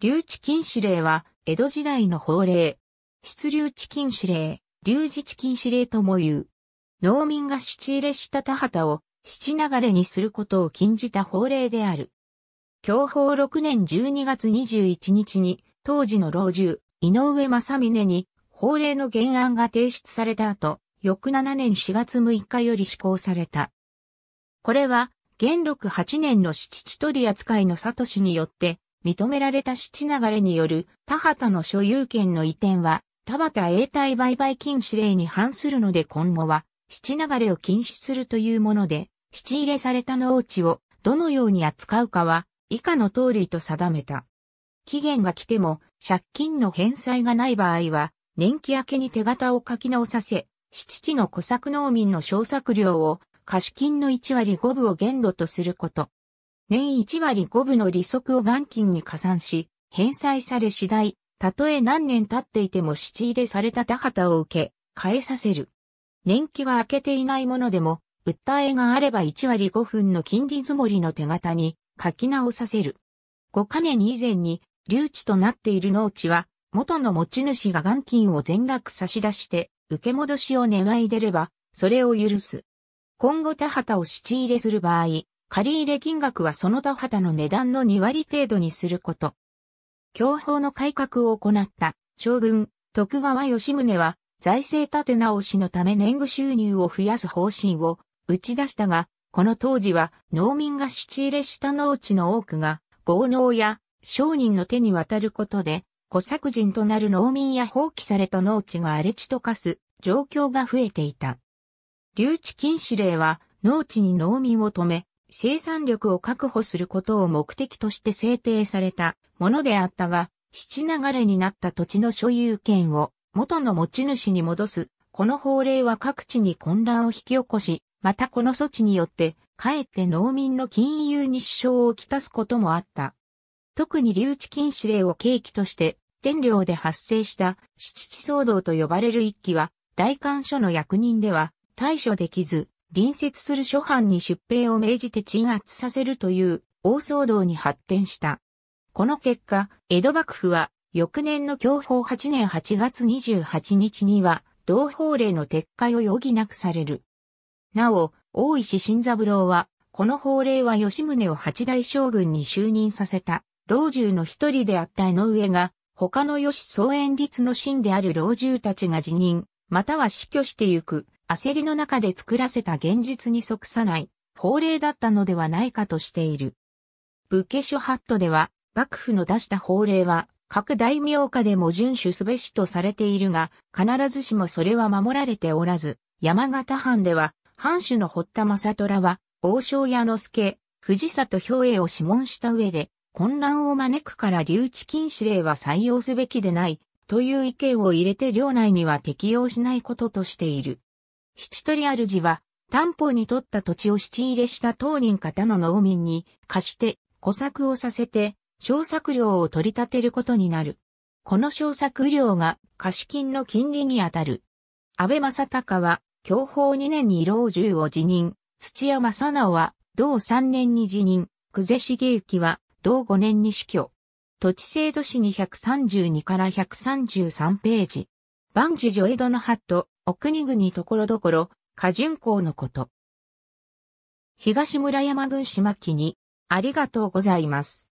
留置禁止令は、江戸時代の法令。出留置禁止令、留置禁止令とも言う。農民が七入れした田畑を、七流れにすることを禁じた法令である。享保6年12月21日に、当時の老中、井上正峰に、法令の原案が提出された後、翌7年4月6日より施行された。これは、元禄8年の七地取り扱いの里氏によって、認められた七流れによる田畑の所有権の移転は田畑永代売買禁止令に反するので今後は七流れを禁止するというもので、七入れされた農地をどのように扱うかは以下の通りと定めた。期限が来ても借金の返済がない場合は年季明けに手形を書き直させ、七地の小作農民の小作料を貸金の1割5分を限度とすること。年1割5分の利息を元金に加算し、返済され次第、たとえ何年経っていても質入れされた田畑を受け、返させる。年期が明けていないものでも、訴えがあれば1割5分の金利積もりの手形に書き直させる。5カ年以前に留置となっている農地は、元の持ち主が元金を全額差し出して、受け戻しを願い出れば、それを許す。今後田畑を質入れする場合、借入金額はその他旗の値段の2割程度にすること。享保の改革を行った将軍徳川吉宗は財政立て直しのため年貢収入を増やす方針を打ち出したが、この当時は農民が仕入れした農地の多くが豪農や商人の手に渡ることで、小作人となる農民や放棄された農地が荒れ地と化す状況が増えていた。留置禁止令は農地に農民を止め、生産力を確保することを目的として制定されたものであったが、七流れになった土地の所有権を元の持ち主に戻す、この法令は各地に混乱を引き起こし、またこの措置によって、かえって農民の金融に支障をきたすこともあった。特に留置禁止令を契機として、天領で発生した七地騒動と呼ばれる一揆は、大官所の役人では対処できず、隣接する諸藩に出兵を命じて鎮圧させるという大騒動に発展した。この結果、江戸幕府は翌年の享保8年8月28日には同法令の撤回を余儀なくされる。なお、大石新三郎は、この法令は吉宗を八大将軍に就任させた、老中の一人であった江上が、他の吉総延立の臣である老中たちが辞任、または死去してゆく、焦りの中で作らせた現実に即さない法令だったのではないかとしている。武家諸法度では、幕府の出した法令は、各大名下でも遵守すべしとされているが、必ずしもそれは守られておらず、山形藩では、藩主の堀田正虎は、王将屋之助、藤里兵衛を諮問した上で、混乱を招くから留置禁止令は採用すべきでない、という意見を入れて領内には適用しないこととしている。七取主は、担保に取った土地を七入れした当人方の農民に貸して小作をさせて、小作料を取り立てることになる。この小作料が貸金の金利にあたる。安倍正隆は、教法2年に老中を辞任、土屋正直は、同3年に辞任、久世茂之は、同5年に死去。土地制度史に132から133ページ。万事女江戸のハとお国々ところどころ、過順校のこと。東村山郡島木に、ありがとうございます。